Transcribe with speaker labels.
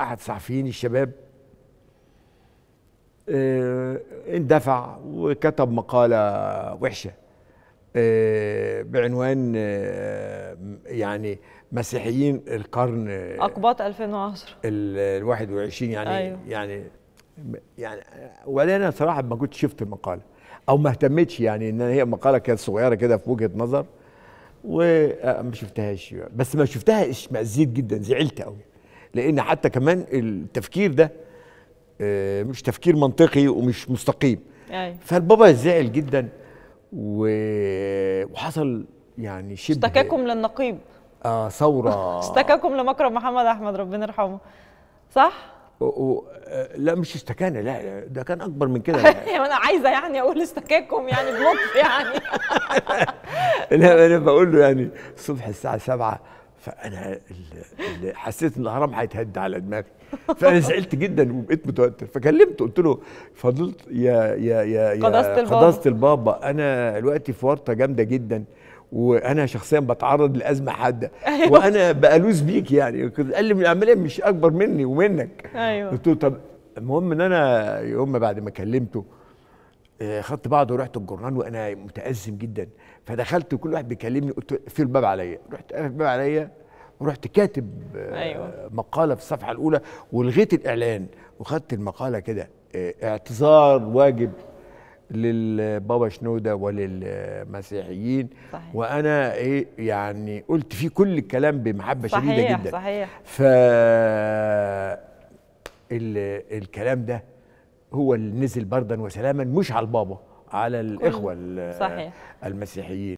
Speaker 1: احد صحفيين الشباب آه، اندفع وكتب مقاله وحشه آه، بعنوان آه، يعني مسيحيين القرن اقباط 2010 ال 21 يعني أيوه. يعني يعني ولا انا صراحه ما كنت شفت المقاله او ما اهتمتش يعني ان هي مقاله كانت صغيره كده في وجهه نظر وما شفتهاش بس ما شفتها اشمئزيت جدا زعلت قوي لان حتى كمان التفكير ده آه، مش تفكير منطقي ومش مستقيم أيوة. فالبابا زعل جدا وحصل يعني شبه اشتكاكم للنقيب اه ثوره اشتكاكم لمكرم محمد احمد ربنا يرحمه صح و... آه، لا مش اشتكانا لا ده كان اكبر من كده يعني انا عايزه يعني اقول اشتكاكم يعني بلطف يعني انا بقول له يعني الصبح الساعه 7 فانا اللي حسيت ان الهرم هيتهد على دماغي فانا زعلت جدا وبقيت متوتر فكلمته قلت له فضلت يا يا يا يا قضصت البابا قضصت البابا انا دلوقتي في ورطه جامده جدا وانا شخصيا بتعرض لازمه حاده أيوة. وانا بقالوز بيك يعني قال لي العمليه مش اكبر مني ومنك أيوة. قلت له طب المهم ان انا يوم بعد ما كلمته آه، خدت بعض ورحت الجرنان وانا متازم جدا فدخلت وكل واحد بيكلمني قلت في الباب عليا رحت قافل الباب عليا ورحت كاتب آه، أيوة. مقاله في الصفحه الاولى ولغيت الاعلان وخدت المقاله كده آه، اعتذار واجب للبابا شنوده وللمسيحيين صحيح. وانا ايه يعني قلت فيه كل الكلام بمحبه صحيح شديده جدا صحيح ف الكلام ده هو اللي نزل بردا وسلاما مش على البابا على الاخوه صحيح. المسيحيين